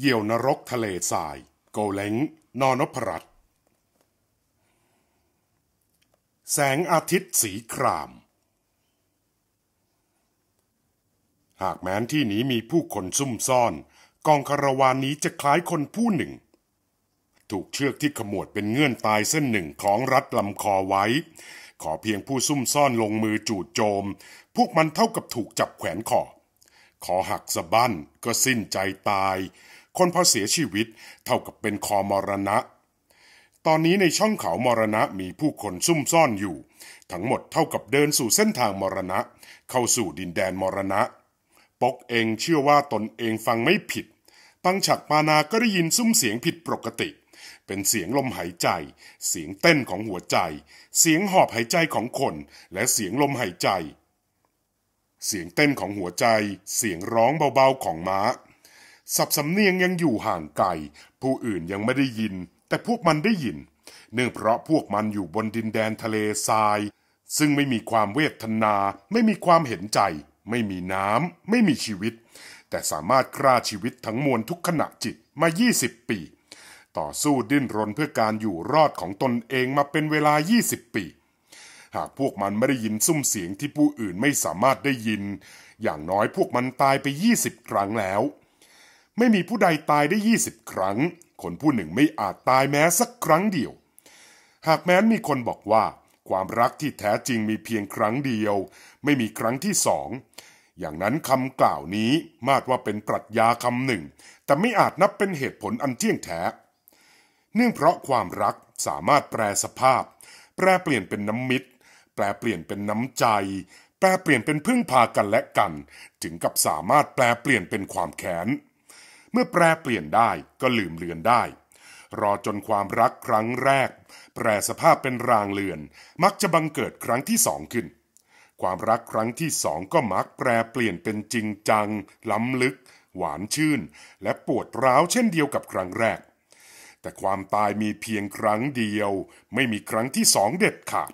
เยี่ยวนรก ทะเลทราย โกเล้งนอนพรัตแสงอาทิตย์สีคราม หากแม้นที่นี้มีผู้คนซุ่มซ่อน กองคาราวานนี้จะคล้ายคนผู้หนึ่ง ถูกเชือกที่ขมวดเป็นเงื่อนตายเส้นหนึ่งของรัดลำคอไว้ ขอเพียงผู้ซุ่มซ่อนลงมือจู่โจม พวกมันเท่ากับถูกจับแขวนคอขอหักสะบั้นก็สิ้นใจตายคนพอเสียชีวิตเท่ากับเป็นคอมรณะ ตอนนี้ในช่องเขามรณะมีผู้คนซุ่มซ่อนอยู่ ทั้งหมดเท่ากับเดินสู่เส้นทางมรณะ เข้าสู่ดินแดนมรณะ ปกเองเชื่อว่าตนเองฟังไม่ผิดปังฉักปานาก็ได้ยินซุ้มเสียงผิดปกติ เป็นเสียงลมหายใจ เสียงเต้นของหัวใจ เสียงหอบหายใจของคนและเสียงลมหายใจ เสียงเต้นของหัวใจ เสียงร้องเบาๆของม้าสับสำเนียงยังอยู่ห่างไกล ผู้อื่นยังไม่ได้ยิน แต่พวกมันได้ยิน เนื่องเพราะพวกมันอยู่บนดินแดนทะเลทราย ซึ่งไม่มีความเวทนา ไม่มีความเห็นใจ ไม่มีน้ำ ไม่มีชีวิต แต่สามารถกล้าชีวิตทั้งมวลทุกขณะจิตมา 20 ปี ต่อสู้ดิ้นรนเพื่อการอยู่รอดของตนเองมาเป็นเวลา20ปี หากพวกมันไม่ได้ยินซุ้มเสียงที่ผู้อื่นไม่สามารถได้ยิน อย่างน้อยพวกมันตายไป20ครั้งแล้วไม่มีผู้ใดตายได้ยี่สิบครั้ง คนผู้หนึ่งไม่อาจตายแม้สักครั้งเดียว หากแม้นมีคนบอกว่า ความรักที่แท้จริงมีเพียงครั้งเดียว ไม่มีครั้งที่สอง อย่างนั้นคำกล่าวนี้มาดว่าเป็นปรัชญาคำหนึ่ง แต่ไม่อาจนับเป็นเหตุผลอันเที่ยงแท้ เนื่องเพราะความรักสามารถแปรสภาพ แปรเปลี่ยนเป็นน้ำมิตร แปรเปลี่ยนเป็นน้ำใจ แปรเปลี่ยนเป็นพึ่งพากันและกัน ถึงกับสามารถแปรเปลี่ยนเป็นความแค้นมื่อแปรเปลี่ยนได้ก็ลืมเลือนได้ รอจนความรักครั้งแรก แปรสภาพเป็นรางเลือน มักจะบังเกิดครั้งที่สองขึ้น ความรักครั้งที่สองก็มักแปรเปลี่ยนเป็นจริงจังล้ำลึก หวานชื่น และปวดร้าวเช่นเดียวกับครั้งแรก แต่ความตายมีเพียงครั้งเดียว ไม่มีครั้งที่สองเด็ดขาด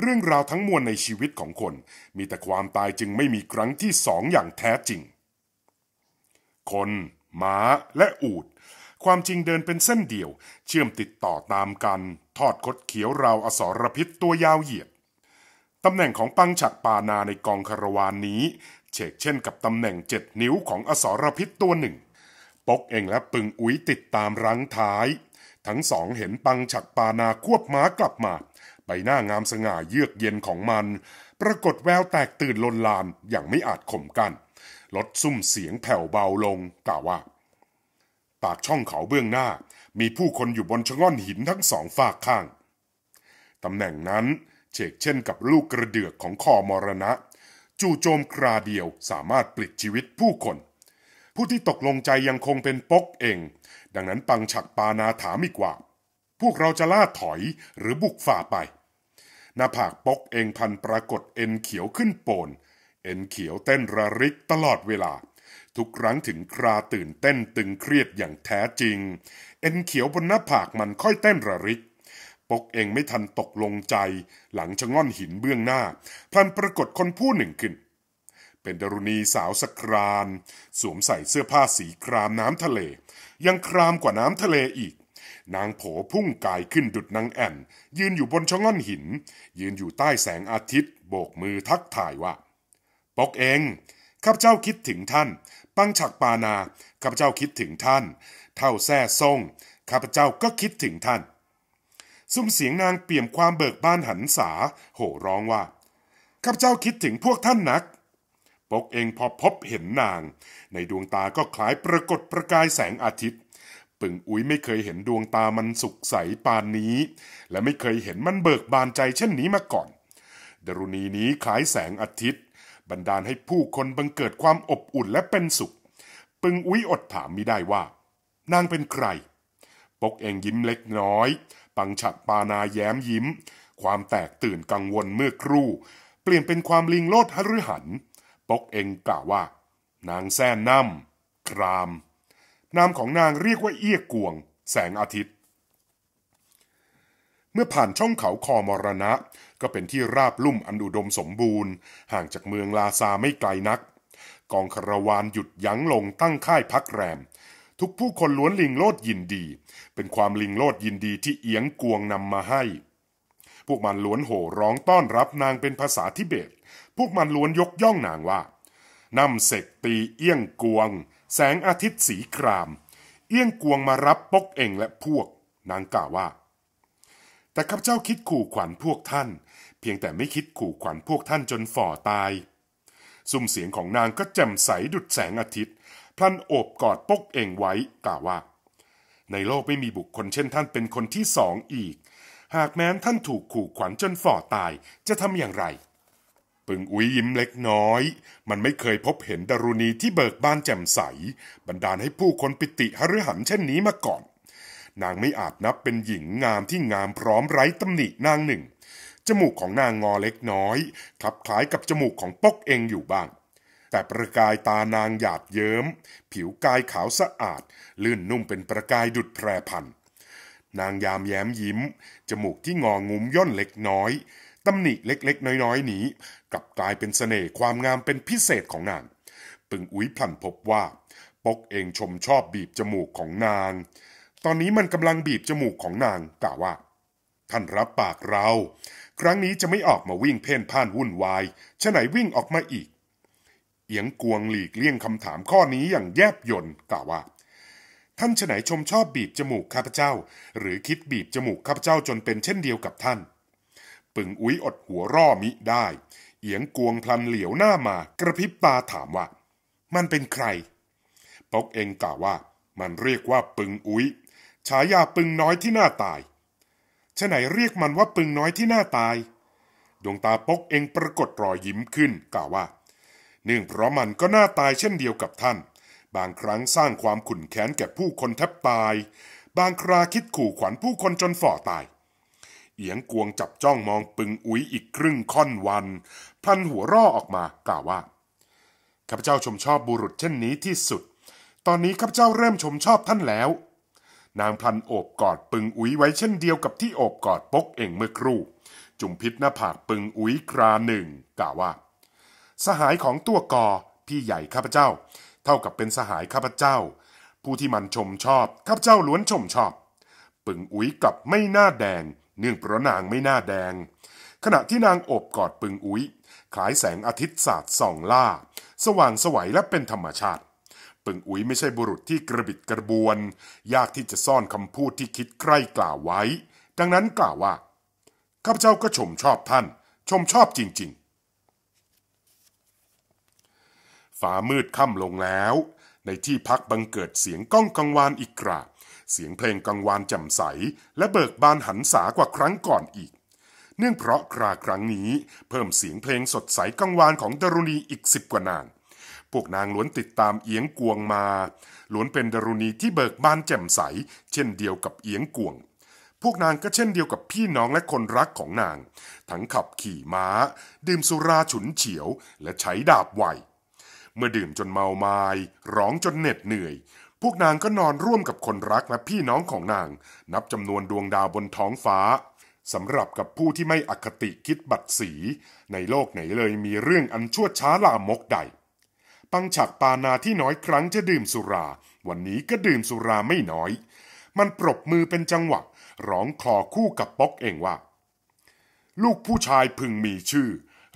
เรื่องราวทั้งมวลในชีวิตของคน มีแต่ความตายจึงไม่มีครั้งที่สองอย่างแท้จริง คนม้าและอูด ความจริงเดินเป็นเส้นเดียว เชื่อมติดต่อตามกัน ทอดคดเขียวราวอสรพิษตัวยาวเหยียด ตำแหน่งของปังฉักปานาในกองคารวานนี้ เฉกเช่นกับตำแหน่งเจ็ดนิ้วของอสรพิษตัวหนึ่ง ปกเองและปึงอุ้ยติดตามรังท้าย ทั้งสองเห็นปังฉักปานาควบม้ากลับมา ใบหน้างามสง่าเยือกเย็นของมัน ปรากฏแววแตกตื่นลนลานอย่างไม่อาจข่มกันลดซุ้มเสียงแผ่วเบาลงกล่าวว่า ปากช่องเขาเบื้องหน้า มีผู้คนอยู่บนชะง่อนหินทั้งสองฝากข้าง ตำแหน่งนั้น เฉกเช่นกับลูกกระเดือกของคอมรณะ จู่โจมคราเดียวสามารถปลิดชีวิตผู้คน ผู้ที่ตกลงใจยังคงเป็นปกเอง ดังนั้นปังฉักปานาถามอีกว่า พวกเราจะล่าถอยหรือบุกฝ่าไปหน้าผากปกเองพันปรากฏเอ็นเขียวขึ้นโปนเอ็นเขียวเต้นระริกตลอดเวลาทุกครั้งถึงคราตื่นเต้นตึงเครียดอย่างแท้จริง เอ็นเขียวบนหน้าผากมันค่อยเต้นระริกปกเองไม่ทันตกลงใจ หลังชะง่อนหินเบื้องหน้าพลันปรากฏคนผู้หนึ่งขึ้น เป็นดรุณีสาวสครานสวมใส่เสื้อผ้าสีครามน้ำทะเล ยังครามกว่าน้ำทะเลอีก นางโผพุ่งกายขึ้นดุดนางแอนยืนอยู่บนชะง่อนหิน ยืนอยู่ใต้แสงอาทิตย์ โบกมือทักทายว่าปกเองข้าพเจ้าคิดถึงท่าน ปังฉักปานาข้าพเจ้าคิดถึงท่าน เท่าแท่ซ่งข้าพเจ้าก็คิดถึงท่านซุ้มเสียงนางเปี่ยมความเบิกบานหันษา โห่ร้องว่าข้าพเจ้าคิดถึงพวกท่านนัก ปกเองพอพบเห็นนาง ในดวงตาก็คล้ายปรากฏประกายแสงอาทิตย์ ปึงอุ้ยไม่เคยเห็นดวงตามันสุขใสปานนี้ และไม่เคยเห็นมันเบิกบานใจเช่นนี้มาก่อน ดรุณีนี้คล้ายแสงอาทิตย์บันดาลให้ผู้คนบังเกิดความอบอุ่นและเป็นสุข ปึงอุ้ยอดถามมิได้ว่า นางเป็นใคร ปกเองยิ้มเล็กน้อย ปังฉัดปานาแย้มยิ้ม ความแตกตื่นกังวลเมื่อครู่ เปลี่ยนเป็นความลิงโลดหฤหัน ปกเองกล่าวว่า นางแซ่น้ำคราม นามของนางเรียกว่าเอี้ยกวง แสงอาทิตย์เมื่อผ่านช่องเขาคอมรณะ ก็เป็นที่ราบลุ่มอันอุดมสมบูรณ์ ห่างจากเมืองลาซาไม่ไกลนัก กองคารวานหยุดยั้งลงตั้งค่ายพักแรม ทุกผู้คนล้วนลิงโลดยินดี เป็นความลิงโลดยินดีที่เอียงกวงนำมาให้ พวกมันล้วนโห่ร้องต้อนรับนางเป็นภาษาทิเบต พวกมันล้วนยกย่องนางว่า นำเสกตีเอี้ยงกวง แสงอาทิตย์สีคราม เอี้ยงกวงมารับปกเองและพวก นางกล่าวว่าแต่ข้าพเจ้าคิดขู่ขวัญพวกท่าน เพียงแต่ไม่คิดขู่ขวัญพวกท่านจนฝ่อตายซุ่มเสียงของนางก็แจ่มใสดุดแสงอาทิตย์พลันโอบกอดปกเองไว้ กล่าวว่า ในโลกไม่มีบุคคลเช่นท่านเป็นคนที่สองอีก หากแม้นท่านถูกขู่ขวัญจนฝ่อตายจะทำอย่างไร ปึงอุ้ยยิ้มเล็กน้อย มันไม่เคยพบเห็นดารุณีที่เบิกบานแจ่มใสบันดาลให้ผู้คนปิติหฤหันเช่นนี้มาก่อนนางไม่อาจนับเป็นหญิงงามที่งามพร้อมไร้ตำหนินางหนึ่ง จมูกของนางงอเล็กน้อยคลับคล้ายกับจมูกของปกเองอยู่บ้าง แต่ประกายตานางหยาดเยิ้มผิวกายขาวสะอาด ลื่นนุ่มเป็นประกายดุดแพรพันนางยามแย้มยิ้ม จมูกที่งองุ้มย่นเล็กน้อยตำหนิเล็กๆน้อยๆนี้กลับกลายเป็นสเสน่ห์ความงามเป็นพิเศษของนางปึงอุ้ยพลันพบว่า ปกเองชมชอบบีบจมูกของนางตอนนี้มันกำลังบีบจมูกของนางกล่าวว่า ท่านรับปากเรา ครั้งนี้จะไม่ออกมาวิ่งเพ่นพ่านวุ่นวายชะไหนวิ่งออกมาอีกเอียงกวงหลีกเลี่ยงคำถามข้อนี้อย่างแยบยนกล่าวว่า ท่านชไหนชมชอบบีบจมูกข้าพเจ้า หรือคิดบีบจมูกข้าพเจ้าจนเป็นเช่นเดียวกับท่าน ปึงอุ้ย อดหัวร่อมิได้เอียงกวงพลันเหลียวหน้ามา กระพริบตาถามว่า มันเป็นใครปกเองกล่าวว่า มันเรียกว่า ปึงอุ้ยฉายาปึงน้อยที่หน้าตาย ฉะไหนเรียกมันว่าปึงน้อยที่หน้าตาย ดวงตาปกเองปรากฏรอยยิ้มขึ้น กล่าวว่าเนื่องเพราะมันก็หน้าตายเช่นเดียวกับท่าน บางครั้งสร้างความขุ่นแค้นแก่ผู้คนแทบตาย บางคราคิดขู่ขวัญผู้คนจนฝ่อตาย เอียงกวงจับจ้องมองปึงอุ้ยอีกครึ่ง ค่อนวัน พันหัวร่อออกมา กล่าวว่า ข้าพเจ้าชมชอบบุรุษเช่นนี้ที่สุด ตอนนี้ข้าพเจ้าเริ่มชมชอบท่านแล้วนางพลันโอบกอดปึงอุ๋ยไว้เช่นเดียวกับที่โอบกอดปกเองเมื่อครู่ จุมพิษหน้าผากปึงอุ๋ยคราหนึ่ง กล่าวว่า สหายของตัวกอ พี่ใหญ่ข้าพเจ้า เท่ากับเป็นสหายข้าพเจ้า ผู้ที่มันชมชอบข้าพเจ้าล้วนชมชอบ ปึงอุ๋ยกลับไม่หน้าแดงเนื่องเพราะนางไม่หน้าแดง ขณะที่นางโอบกอดปึงอุ๋ยคลายแสงอาทิตย์สาดส่องล่าสว่างสวัยและเป็นธรรมชาติปึงอุ๋ยไม่ใช่บุรุษที่กระบิดกระบวน ยากที่จะซ่อนคำพูดที่คิดใครกล่าวไว้ ดังนั้นกล่าวว่า ข้าพเจ้าก็ชมชอบท่าน ชมชอบจริงๆ ฟ้ามืดค่ำลงแล้ว ในที่พักบังเกิดเสียงก้องกังวานอีกคราเสียงเพลงกังวานแจ่มใส และเบิกบานหันษากว่าครั้งก่อนอีก เนื่องเพราะคราครั้งนี้เพิ่มเสียงเพลงสดใสกังวานของดรุณีอีกสิบกว่านางพวกนางล้วนติดตามเอียงกวงมา ล้วนเป็นดรุณีที่เบิกบานแจ่มใส เช่นเดียวกับเอียงกวง พวกนางก็เช่นเดียวกับพี่น้องและคนรักของนาง ทั้งขับขี่ม้า ดื่มสุราฉุนเฉียว และใช้ดาบไหวเมื่อดื่มจนเมาไมาย ร้องจนเหน็ดเหนื่อย พวกนางก็นอนร่วมกับคนรักและพี่น้องของนาง นับจำนวนดวงดาวบนท้องฟ้าสำหรับกับผู้ที่ไม่อคติคิดบัตรสี ในโลกไหนเลยมีเรื่องอันชั่วช้าลามกใดั้งฉักปานาที่น้อยครั้งจะดื่มสุรา วันนี้ก็ดื่มสุราไม่น้อย มันปรบมือเป็นจังหวะ ร้องคอคู่กับป๊อกเองว่า ลูกผู้ชายพึงมีชื่อ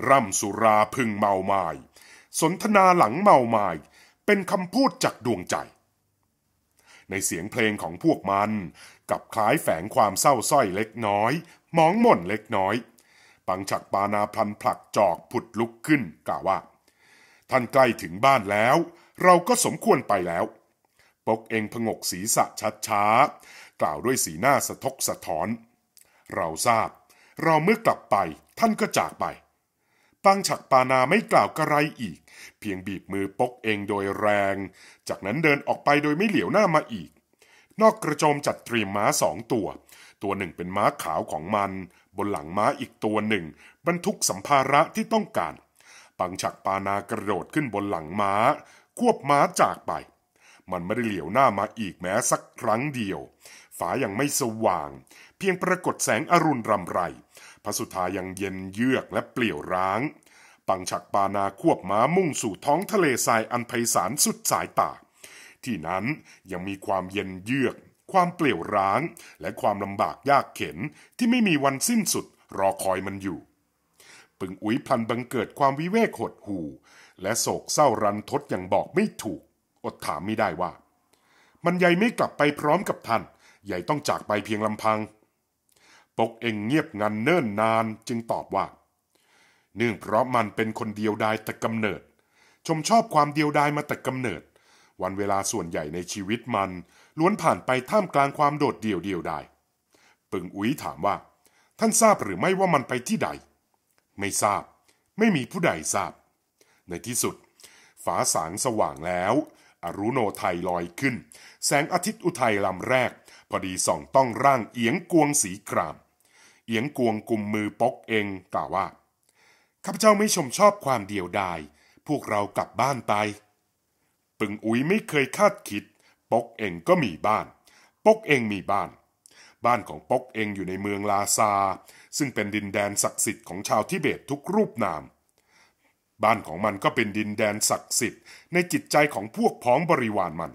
ร่ำสุราพึงเมาไมาย สนทนาหลังเมาไมาย เป็นคำพูดจากดวงใจ ในเสียงเพลงของพวกมัน กับคล้ายแฝงความเศร้าส้อยเล็กน้อยมองหม่นเล็กน้อย ปังฉักปานาพลันผลักจอกผุดลุกขึ้นกล่าวว่าท่านใกล้ถึงบ้านแล้ว เราก็สมควรไปแล้วปกเองพงกศีรษะชัดช้ากล่าวด้วยสีหน้าสะทกสะท้อน เราทราบ เราเมื่อกลับไปท่านก็จากไป ปังฉักปานาไม่กล่าวกระไรอีก เพียงบีบมือปกเองโดยแรง จากนั้นเดินออกไปโดยไม่เหลียวหน้ามาอีก นอกกระโจมจัดเตรียมม้าสองตัว ตัวหนึ่งเป็นม้าขาวของมัน บนหลังม้าอีกตัวหนึ่ง บรรทุกสัมภาระที่ต้องการปังฉักปานากระโดดขึ้นบนหลังม้า ควบม้าจากไป มันไม่ได้เหลียวหน้ามาอีกแม้สักครั้งเดียวฝ้ายังไม่สว่าง เพียงปรากฏแสงอรุณรำไรพระสุธายังเย็นเยือกและเปลี่ยวร้าง ปังฉักปานาควบม้ามุ่งสู่ท้องทะเลทรายอันไพศาลสุดสายตา ที่นั้นยังมีความเย็นเยือก ความเปลี่ยวร้างและความลำบากยากเข็นที่ไม่มีวันสิ้นสุดรอคอยมันอยู่ปึงอุ๋ยพลันบังเกิดความวิเวกหดหู่ และโศกเศร้ารันทดอย่างบอกไม่ถูก อดถามไม่ได้ว่า มันใหญ่ไม่กลับไปพร้อมกับท่านใหญ่ต้องจากไปเพียงลำพัง ปกเองเงียบงันเนิ่นนานจึงตอบว่าเนื่องเพราะมันเป็นคนเดียวดายแต่กำเนิด ชมชอบความเดียวดายมาแต่กำเนิด วันเวลาส่วนใหญ่ในชีวิตมันล้วนผ่านไปท่ามกลางความโดดเดี่ยวเดียวดายปึงอุ๋ยถามว่า ท่านทราบหรือไม่ว่ามันไปที่ใดไม่ทราบ ไม่มีผู้ใดทราบ ในที่สุด ฝาสางสว่างแล้ว อรุโนไทยลอยขึ้น แสงอาทิตย์อุทัยลำแรก พอดีส่องต้องร่างเอียงกวงสีกรามเอียงกวงกุมมือปอกเองกล่าวว่าข้าพเจ้าไม่ชมชอบความเดียวดายพวกเรากลับบ้านไปปึงอุ้ยไม่เคยคาดคิดปอกเองก็มีบ้านปอกเองมีบ้านบ้านของป๊กเองอยู่ในเมืองลาซา ซึ่งเป็นดินแดนศักดิ์สิทธิ์ของชาวทิเบตทุกรูปนาม บ้านของมันก็เป็นดินแดนศักดิ์สิทธิ์ในจิตใจของพวกพ้องบริวารมัน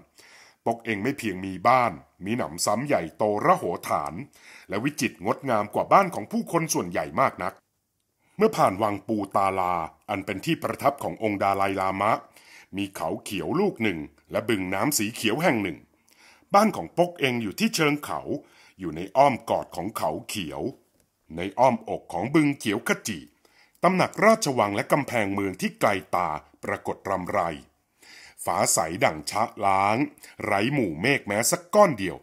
ปกเองไม่เพียงมีบ้าน มีหนำซ้ำใหญ่โตระโหฐาน และวิจิตรงดงามกว่าบ้านของผู้คนส่วนใหญ่มากนัก เมื่อผ่านวังปูตาลา อันเป็นที่ประทับขององค์ดาายลามะ มีเขาเขียวลูกหนึ่ง และบึงน้ำสีเขียวแห่งหนึ่ง บ้านของปกเองอยู่ที่เชิงเขาอยู่ในอ้อมกอดของเขาเขียว ในอ้อมอกของบึงเขียวขจิตำหนักราชวังและกำแพงเมืองที่ไกลตาปรากฏรำไรฝาใสดั่งชะล้าง ไรหมู่เมฆแม้สักก้อนเดียว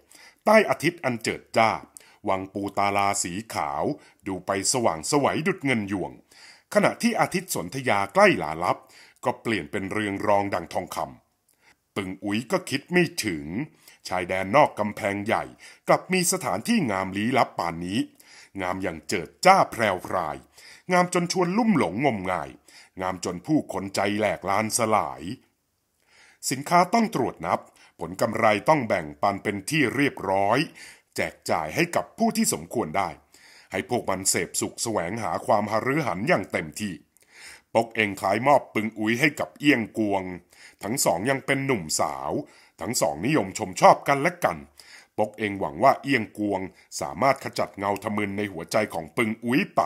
ใต้อาทิตย์อันเจิดจ้า วังปูตาลาสีขาว ดูไปสว่างสวัยดุดเงินยวง ขณะที่อาทิตย์สนธยาใกล้หลาลับ ก็เปลี่ยนเป็นเรืองรองดังทองคำตึงอุ๋ยก็คิดไม่ถึงชายแดนนอกกำแพงใหญ่ กลับมีสถานที่งามลี้ลับป่านนี้ งามอย่างเจิดจ้าแพรวพราย งามจนชวนลุ่มหลงงมงาย งามจนผู้คนใจแหลกลานสลาย สินค้าต้องตรวจนับ ผลกำไรต้องแบ่งปันเป็นที่เรียบร้อย แจกจ่ายให้กับผู้ที่สมควรได้ ให้พวกมันเสพสุขแสวงหาความหฤหันอย่างเต็มที่ ปกเองคล้ายมอบปึงอุ้ยให้กับเอี้ยงกวง ทั้งสองยังเป็นหนุ่มสาวทั้งสองนิยมชมชอบกันและกัน ปกเองหวังว่าเอียงกวงสามารถขจัดเงาทะมึนในหัวใจของปึงอุ้ยไป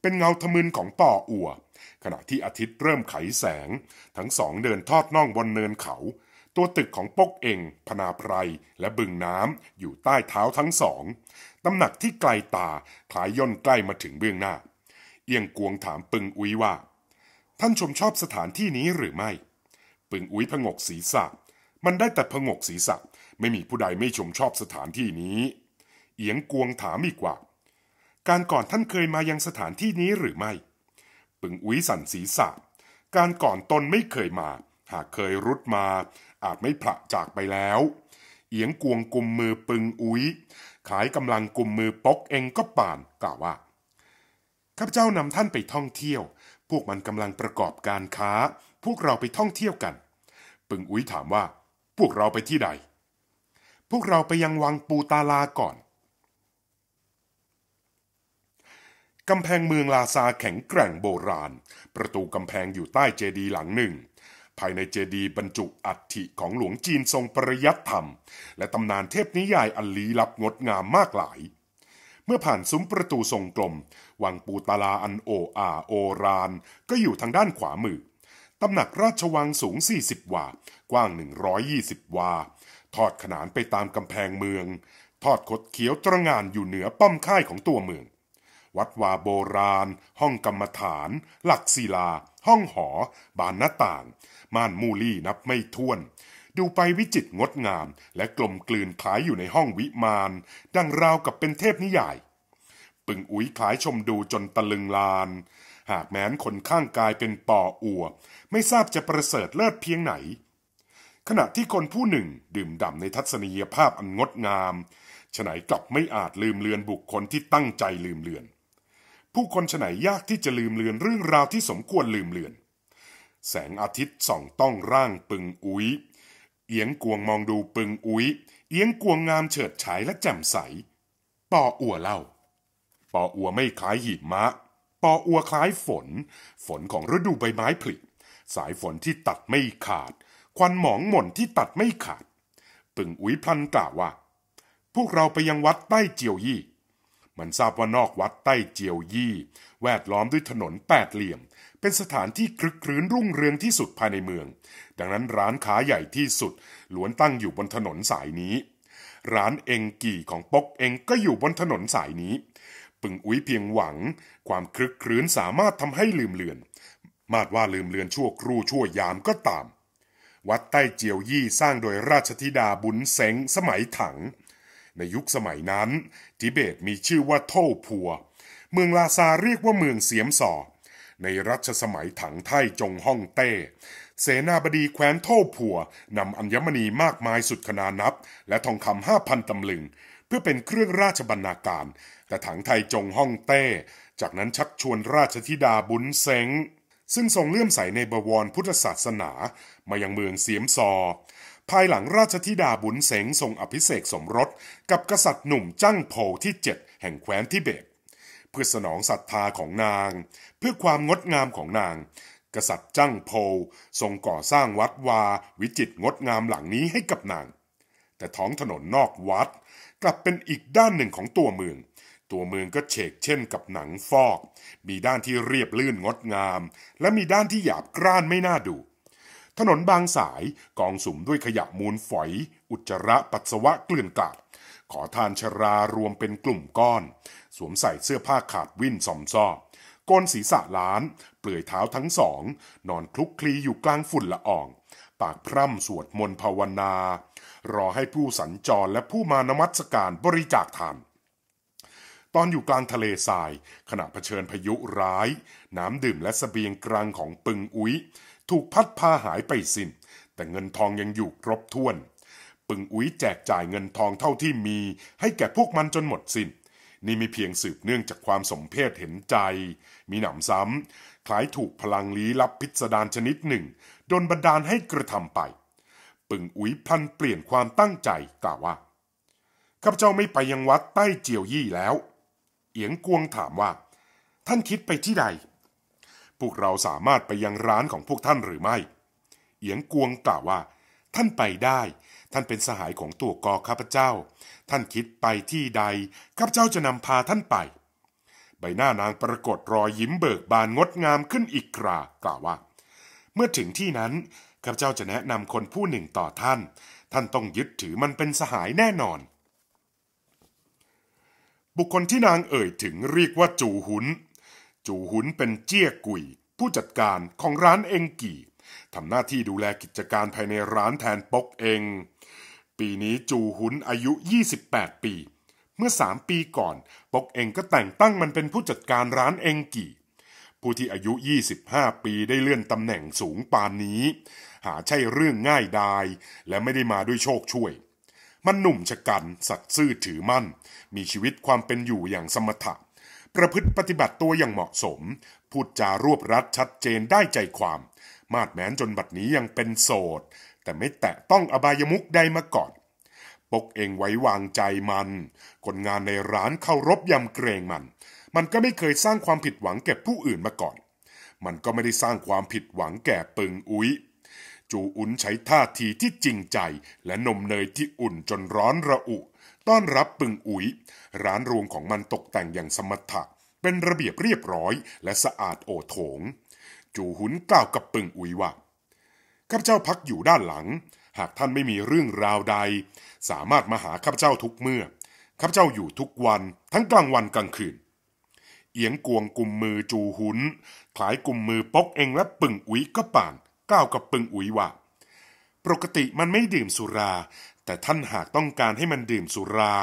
เป็นเงาทะมึนของป่ออัวขณะที่อาทิตย์เริ่มไขแสง ทั้งสองเดินทอดน่องบนเนินเขา ตัวตึกของปกเองพนาไพรและบึงน้ำอยู่ใต้เท้าทั้งสองตำหนักที่ไกลตาคลายย่นใกล้มาถึงเบื้องหน้า เอียงกวงถามปึงอุ้ยว่า ท่านชมชอบสถานที่นี้หรือไม่ ปึงอุ้ยพงกศีรษะมันได้แต่พงกศีรษะไม่มีผู้ใดไม่ชมชอบสถานที่นี้ เอียงกวงถามอีกว่า การก่อนท่านเคยมายังสถานที่นี้หรือไม่ ปึงอุ้ยสันศีรษะ การก่อนตนไม่เคยมา หากเคยรุดมา อาจไม่ผละจากไปแล้ว เอียงกวงกลุมมือปึงอุ้ยขายกำลังกลุมมือปกเองก็ป่านกล่าวว่า ข้าพเจ้านำท่านไปท่องเที่ยว พวกมันกำลังประกอบการค้า พวกเราไปท่องเที่ยวกัน ปึงอุ้ยถามว่าพวกเราไปที่ใด พวกเราไปยังวังปูตาลาก่อนกำแพงเมืองลาซาแข็งแกร่งโบราณ ประตูกำแพงอยู่ใต้เจดีย์หลังหนึ่ง ภายในเจดีย์บรรจุอัฐิของหลวงจีนทรงปริยัติธรรม และตำนานเทพนิยายอันลี้ลับงดงามมากหลาย เมื่อผ่านซุ้มประตูทรงกลม วังปูตาลาอันโออาโอราน ก็อยู่ทางด้านขวามือตำหนักราชวังสูง 40วา กว้าง 120วา ทอดขนานไปตามกำแพงเมือง ทอดคดเขียวตระงานอยู่เหนือป้อมค่ายของตัวเมือง วัดวาโบราณ ห้องกรรมฐาน หลักศิลา ห้องหอ บานหน้าต่าง ม่านมูลี่นับไม่ถ้วน ดูไปวิจิตรงดงามและกลมกลืนคล้ายอยู่ในห้องวิมาน ดังราวกับเป็นเทพนิยาย ปึงอุ้ยขายชมดูจนตะลึงลานหากแม้นคนข้างกายเป็นปออัวไม่ทราบจะประเสริฐเลิศเพียงไหน ขณะที่คนผู้หนึ่งดื่มด่ำในทัศนียภาพอันงดงามฉไหนกลับไม่อาจลืมเลือนบุคคลที่ตั้งใจลืมเลือน ผู้คนฉไหนยากที่จะลืมเลือนเรื่องราวที่สมควรลืมเลือน แสงอาทิตย์ส่องต้องร่างปึงอุ้ยเอียงกวงมองดูปึงอุ้ยเอียงกวงงามเฉิดฉายและแจ่มใส ปออัวเล่าปออัวไม่คล้ายหิมะปออัวคล้ายฝน ฝนของฤดูใบไม้ผลิสายฝนที่ตัดไม่ขาด ควันหมองหม่นที่ตัดไม่ขาด ปึ่งอุ๋ยพลันกล่าวว่า พวกเราไปยังวัดใต้เจียวยี่ มันทราบว่านอกวัดใต้เจียวยี่ แวดล้อมด้วยถนนแปดเหลี่ยม เป็นสถานที่คลึกครื้นรุ่งเรืองที่สุดภายในเมือง ดังนั้นร้านค้าใหญ่ที่สุดล้วนตั้งอยู่บนถนนสายนี้ ร้านเองกี่ของปกเองก็อยู่บนถนนสายนี้ปึงอุ้ยเพียงหวังความคลึกครื้นสามารถทำให้ลืมเลือน มาดว่าลืมเลือนชั่วครู่ชั่วยามก็ตาม วัดใต้เจียวยี่สร้างโดยราชธิดาบุญเซงสมัยถัง ในยุคสมัยนั้นทิเบตมีชื่อว่าโท่พัว เมืองลาซาเรียกว่าเมืองเสียมสอ ในรัชสมัยถังไทจงฮ่องเต้ เสนาบดีแคว้นโท่พัวนำอัญมณีมากมายสุดขนานับ และทองคำห้าพันตำลึง เพื่อเป็นเครื่องราชบรรณาการแต่ถังไทจงฮ่องเต้ จากนั้นชักชวนราชธิดาบุญเซงซึ่งทรงเลื่อมใสในบวรพุทธศาสนา มายังเมืองเสียมซอ ภายหลังราชธิดาบุญเสงทรงอภิเษกสมรสกับกษัตริย์หนุ่มจั้งโผที่เจ็ดแห่งแคว้นทิเบต เพื่อสนองศรัทธาของนาง เพื่อความงดงามของนาง กษัตริย์จั้งโพทรงก่อสร้างวัดวาวิจิตรงดงามหลังนี้ให้กับนาง แต่ท้องถนนนอกวัด กลับเป็นอีกด้านหนึ่งของตัวเมืองตัวเมืองก็เฉกเช่นกับหนังฟอก มีด้านที่เรียบลื่นงดงาม และมีด้านที่หยาบกร้านไม่น่าดู ถนนบางสายกองสุมด้วยขยะมูลฝอย อุจจาระปัสสาวะเกลื่อนกลาดขอทานชรารวมเป็นกลุ่มก้อน สวมใส่เสื้อผ้าขาดวิ่นซอมซอบโกนศีรษะล้าน เปลือยเท้าทั้งสอง นอนคลุกคลีอยู่กลางฝุ่นละออง ปากพร่ำสวดมนต์ภาวนารอให้ผู้สัญจรและผู้มานมัสการบริจาคทานตอนอยู่กลางทะเลทราย ขณะเผชิญพายุร้าย น้ำดื่มและสเสบียงกลางของปึงอุ้ยถูกพัดพาหายไปสิน้นแต่เงินทองยังอยู่ครบถ้วน ปึงอุ้ยแจกจ่ายเงินทองเท่าที่มี ให้แก่พวกมันจนหมดสิน้นนี่มีเพียงสืบเนื่องจากความสมเพศเห็นใจ มีหนำซ้ำ คล้ายถูกพลังลี้ลับพิสดารชนิดหนึ่งโดนบันดาลให้กระทำไป ปึงอุ้ยพลันเปลี่ยนความตั้งใจกล่าวว่าข้าพเจ้าไม่ไปยังวัดใต้เจียวยี่แล้วเอียงกวงถามว่า ท่านคิดไปที่ใดพวกเราสามารถไปยังร้านของพวกท่านหรือไม่เอียงกวงกล่าวว่า ท่านไปได้ ท่านเป็นสหายของตัวกอข้าพเจ้า ท่านคิดไปที่ใดข้าพเจ้าจะนำพาท่านไป ใบหน้านางปรากฏรอยยิ้มเบิกบานงดงามขึ้นอีกครากล่าวว่า เมื่อถึงที่นั้นข้าพเจ้าจะแนะนำคนผู้หนึ่งต่อท่าน ท่านต้องยึดถือมันเป็นสหายแน่นอนบุคคลที่นางเอ่ยถึงเรียกว่าจูหุน จูหุนเป็นเจี้ยกุยผู้จัดการของร้านเองกี่ทำหน้าที่ดูแลกิจการภายในร้านแทนปกเอง ปีนี้จูหุนอายุ 28 ปี เมื่อสามปีก่อนปกเอง ก็แต่งตั้งมันเป็นผู้จัดการร้านเองกี่ผู้ที่อายุ 25 ปีได้เลื่อนตำแหน่งสูงปานนี้ หาใช่เรื่องง่ายดายและไม่ได้มาด้วยโชคช่วยมันหนุ่มชะกันสัตซ์ซื่อถือมั่น มีชีวิตความเป็นอยู่อย่างสมถะ ประพฤติปฏิบัติตัวอย่างเหมาะสม พูดจารวบรัดชัดเจนได้ใจความ มาดแม้นจนบัดนี้ยังเป็นโสด แต่ไม่แตะต้องอบายมุกใดมาก่อน ปกเองไว้วางใจมัน คนงานในร้านเคารพยำเกรงมัน มันก็ไม่เคยสร้างความผิดหวังแก่ผู้อื่นมาก่อน มันก็ไม่ได้สร้างความผิดหวังแก่ปึงอุ้ยจูอุ่นใช้ท่าทีที่จริงใจและนมเนยที่อุ่นจนร้อนระอุ ต้อนรับปึงอุ๋ยร้านรวงของมันตกแต่งอย่างสมถะเป็นระเบียบเรียบร้อยและสะอาดโอโถง จูหุนกล่าวกับปึงอุ๋ยว่าข้าพเจ้าพักอยู่ด้านหลัง หากท่านไม่มีเรื่องราวใด สามารถมาหาข้าพเจ้าทุกเมื่อ ข้าพเจ้าอยู่ทุกวันทั้งกลางวันกลางคืนเอียงกวงกลุ่มมือจูหุนคล้ายกลุ่มมือปกเองและปึงอุ๋ยก็ป่านกล่าวกับปึงอุ๋ยว่าปกติมันไม่ดื่มสุรา แต่ท่านหากต้องการให้มันดื่มสุรา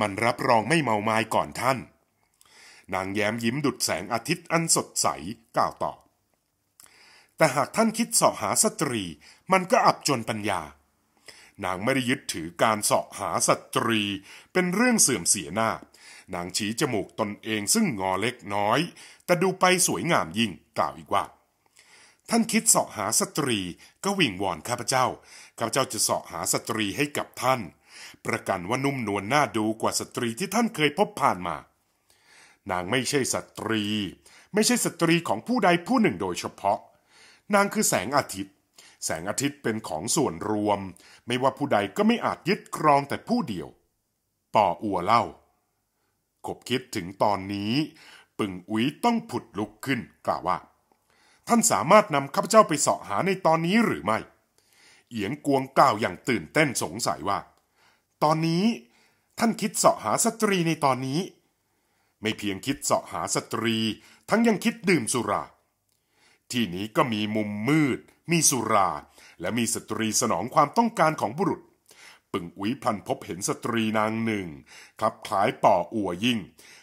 มันรับรองไม่เมาไม้ก่อนท่าน นางแย้มยิ้มดุดแสงอาทิตย์อันสดใสกล่าวต่อแต่หากท่านคิดเสาะหาสตรีมันก็อับจนปัญญา นางไม่ได้ยึดถือการเสาะหาสตรีเป็นเรื่องเสื่อมเสียหน้า นางชี้จมูกตนเองซึ่งงอเล็กน้อย แต่ดูไปสวยงามยิ่งกล่าวอีกว่าท่านคิดเสาะหาสตรีก็วิ่งวอนข้าพเจ้าข้าพเจ้าจะเสาะหาสตรีให้กับท่าน ประกันว่านุ่มนวลน่าดูกว่าสตรีที่ท่านเคยพบผ่านมา นางไม่ใช่สตรี ไม่ใช่สตรีของผู้ใดผู้หนึ่งโดยเฉพาะ นางคือแสงอาทิตย์ แสงอาทิตย์เป็นของส่วนรวม ไม่ว่าผู้ใดก็ไม่อาจยึดครองแต่ผู้เดียวป่ออัวเล่าขบคิดถึงตอนนี้ ปึ่งอุ้ยต้องผุดลุกขึ้นกล่าวว่าท่านสามารถนำข้าพเจ้าไปเสาะหาในตอนนี้หรือไม่ เอียงกวงกล่าวอย่างตื่นเต้นสงสัยว่า ตอนนี้ท่านคิดเสาะหาสตรีในตอนนี้ ไม่เพียงคิดเสาะหาสตรี ทั้งยังคิดดื่มสุรา ที่นี้ก็มีมุมมืด มีสุรา และมีสตรีสนองความต้องการของบุรุษ ปึงอุ๋ยพันพบเห็นสตรีนางหนึ่งคลับคล้ายป่ออัวยิ่ง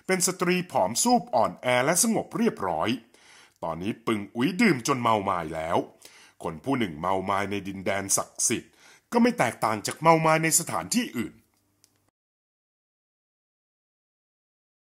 เป็นสตรีผอมซูบอ่อนแอและสงบเรียบร้อยตอนนี้ปึงอุ้ยดื่มจนเมาไม้แล้ว คนผู้หนึ่งเมาไม้ในดินแดนศักดิ์สิทธิ์ก็ไม่แตกต่างจากเมาไม้ในสถานที่อื่น